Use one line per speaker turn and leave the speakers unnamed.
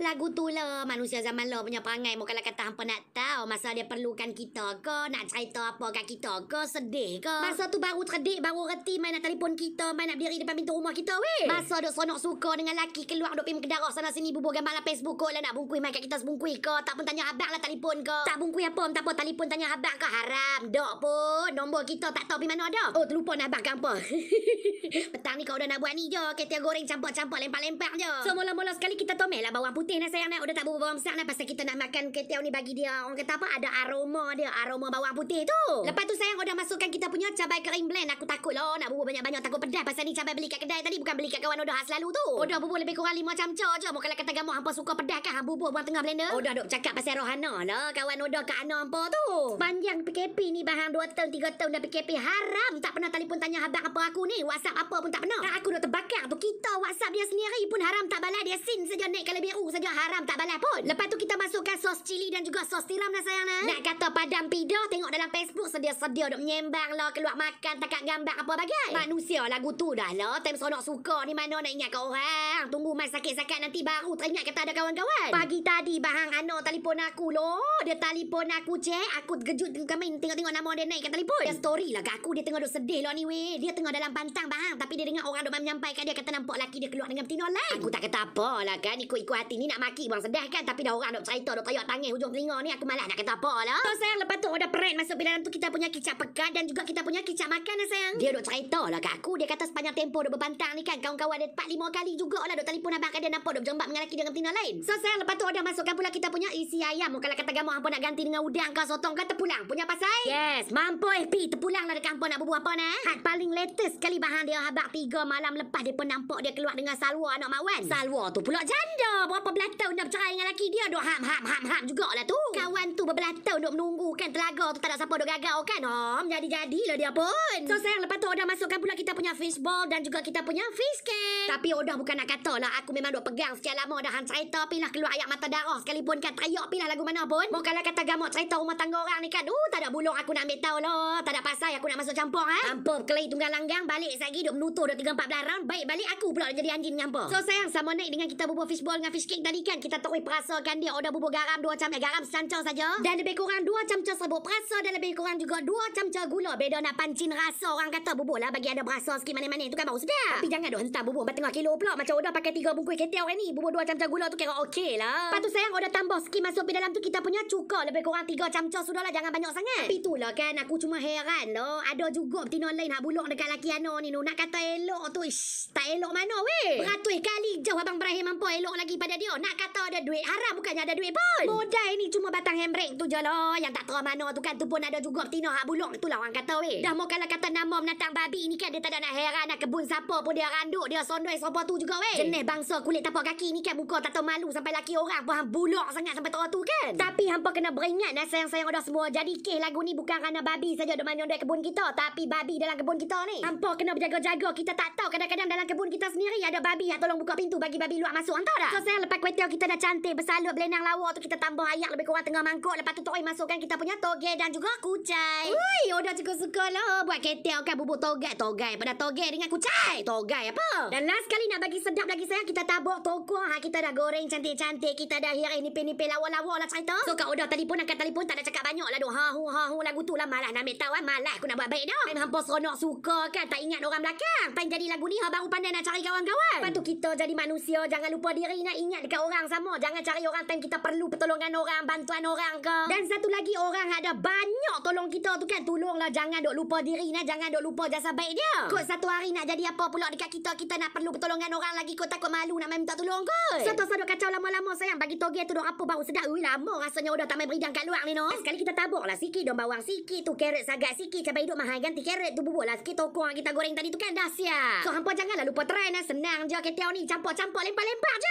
Lagu tu lah manusia zaman lah punya perangai. Mungkin lah kata hampa nak tahu masa dia perlukan kita ke. Nak cerita apa kat kita ke. Sedih ke. Masa tu baru terdik, baru reti main nak telefon kita. Main nak berdiri depan pintu rumah kita weh. Masa duk sonok suka dengan laki keluar duk pergi kedarah sana sini. Bubur gambar lah Facebook ke. Lah nak bungkui main kat kita sebungkui ke. Tak pun tanya habak lah telefon ke. Tak bungkui apa. Tak apa telefon tanya habak ke. Haram. Dok pun. Nombor kita tak tahu pergi mana ada. Oh terlupa nak habak apa. Petang ni kau dah nak buat ni je. Ketia goreng campur campur lempar lempar je. So mula-mula sekali kita tomel lah bawang putih putih lah, ni sayang nak eh. Udah tak bubur bawang besar ni lah Pasal kita nak makan ketiau ni Bagi dia orang kata apa Ada aroma dia Aroma bawang putih tu Lepas tu sayang Udah masukkan kita punya Cabai kering blend Aku takut lah Nak bubur banyak-banyak Takut pedas Pasal ni cabai beli kat kedai tadi Bukan beli kat kawan Udah selalu tu Udah bubur lebih kurang 5 camcor je Mungkin kata gamuk Hampa suka pedas kan Bubur buang tengah blender Udah duk cakap pasal Rohana lah Kawan Udah kat Ana Hampa tu Panjang PKP ni bahan dua tahun tiga tahun dah PKP Haram tak pernah telefon tanya Habang apa aku ni WhatsApp apa pun tak pernah Aku duk terbakar tu Kita WhatsApp dia sendiri pun haram tak balas Dia sin saja naik kalau biru saja maksudnya haram tak balas pun. Lepas tu kita masukkan sos cili dan juga sos tiram lah sayang lah. Nak kata padam pida, tengok dalam Facebook sedia-sedia duk menyembang lah, keluar makan, takat gambar apa bagai. Manusia lagu tu dah lah. Time seronok suka ni mana nak ingat kau orang. Ha? Tunggu mai sakit-sakit nanti baru teringat kata ada kawan-kawan. Pagi tadi bahang ano telefon aku lo. Dia telefon aku cek. Aku terkejut tengok kami tengok-tengok nama dia naik kat telefon. Dia story lah kat aku. Dia tengah duk sedih lah ni weh. Dia tengah dalam pantang bahang. Tapi dia dengar orang duk menyampaikan dia kata nampak laki dia keluar dengan betina lain. Aku tak kata apa lah, kan. Ikut-ikut hati ni nak maki buang sedah kan tapi dah orang duk cerita duk tayuk tangis hujung telinga ni aku malas nak kata apa lah. So oh, sayang lepas tu ada perit masuk bila dalam tu kita punya kicap pekat dan juga kita punya kicap makan lah sayang. Dia duk cerita lah kat aku dia kata sepanjang tempoh duk berpantang ni kan kawan-kawan dia 4 5 kali jugalah duk telefon abang kan dia nampak duk jembat dengan lelaki dengan tina lain. So sayang lepas tu ada masukkan pula kita punya isi ayam kalau kata gamu hangpa nak ganti dengan udang kau sotong kau terpulang punya pasal. Yes, mampu FP terpulang lah dekat hangpa nak berbuat apa nah. Hat paling latest kali bahan dia habaq 3 malam lepas dia pernah nampak dia keluar dengan salwa anak mawan. Salwa tu pula janda. Berapa berbelah tahun nak bercerai dengan laki dia duk ham ham ham ham jugaklah tu. Kawan tu berbelah tahun duk menunggu kan telaga tu tak ada siapa duk gagau oh, kan. Oh, jadi jadilah dia pun. So sayang lepas tu Oda masukkan pula kita punya fishball dan juga kita punya fish cake. Tapi Oda bukan nak kata lah aku memang duk pegang sekian lama dah han cerita pilah keluar ayat mata darah sekalipun kan teriak pilah lagu mana pun. Mau kalau kata gamak cerita rumah tangga orang ni kan. Uh, tak ada bulung aku nak ambil tahu lah. Tak ada pasal aku nak masuk campur ah. Eh? Ha? Ampun kelai tunggang langgang balik sekali duk menutur dah 3 14 round baik balik aku pula jadi anjing dengan apa. So sayang sama naik dengan kita bubuh fishball dengan fish cake cantik tadi kan kita terus eh, perasakan dia order bubur garam dua camca eh, garam sancang saja dan lebih kurang dua camca serbuk perasa dan lebih kurang juga dua camca gula beda nak pancin rasa orang kata bubur lah bagi ada berasa sikit mana mana tu kan baru sedap tapi jangan dok hentam bubur 4 kilo pula macam order pakai tiga bungkus ketiau orang ni bubur dua camca gula tu kira okey lah patu sayang order tambah sikit masuk di dalam tu kita punya cuka lebih kurang 3 camca sudahlah jangan banyak sangat tapi itulah kan aku cuma heran lo ada juga betina lain nak bulong dekat laki ana ni nak kata elok tu ish, tak elok mana weh beratus kali jauh abang Ibrahim mampu elok lagi pada dia tengok nak kata ada duit haram bukannya ada duit pun. Modal ni cuma batang hembrek tu je lah. Yang tak tahu mana tu kan tu pun ada juga betina hak bulung tu lah orang kata weh. Dah mau kalau kata nama menatang babi ni kan dia tak ada nak heran nak kebun siapa pun dia randuk dia sondoi siapa tu juga weh. Jenis bangsa kulit tapak kaki ni kan muka tak tahu malu sampai laki orang pun hang bulok sangat sampai tahu tu kan. Tapi hampa kena beringat nak sayang-sayang dah semua. Jadi kek lagu ni bukan kerana babi saja dok manyondai kebun kita tapi babi dalam kebun kita ni. Hampa kena berjaga-jaga kita tak tahu kadang-kadang dalam kebun kita sendiri ada babi yang tolong buka pintu bagi babi luar masuk hang tahu tak? So saya lepas kuih kita dah cantik bersalut belenang lawak tu kita tambah ayak lebih kurang tengah mangkuk lepas tu toy masukkan kita punya toge dan juga kucai. Ui, udah oh, cukup suka lah buat kuih kan bubuk toge toge pada toge dengan kucai. Toge apa? Dan last kali nak bagi sedap lagi saya kita tabuk toko ha kita dah goreng cantik-cantik kita dah hiri ini pinipin lawak-lawak lah cerita. So kau udah telefon angkat telefon tak ada cakap banyak lah doh. Ha hu ha hu lagu tu lah malah nak tahu kan eh. malas aku nak buat baik dah. Memang hampa seronok suka kan tak ingat orang belakang. Pain jadi lagu ni ha baru pandai nak cari kawan-kawan. Lepas tu kita jadi manusia jangan lupa diri nak ingat dekat orang sama. Jangan cari orang time kita perlu pertolongan orang, bantuan orang ke. Dan satu lagi orang ada banyak tolong kita tu kan. Tolonglah jangan dok lupa diri nak jangan dok lupa jasa baik dia. Kot satu hari nak jadi apa pula dekat kita kita nak perlu pertolongan orang lagi kot takut malu nak main minta tolong kot. Satu satu kacau lama-lama sayang bagi toge tu dok apa baru sedar. Ui lama rasanya udah tak main beridang kat luar ni no. Sekali kita taburlah sikit dong bawang sikit tu carrot sagat sikit cabai hidup mahal ganti carrot tu bubuklah sikit tokong kita goreng tadi tu kan dah siap. So hampa janganlah lupa try nah senang je ketiau ni campur-campur lempar-lempar je.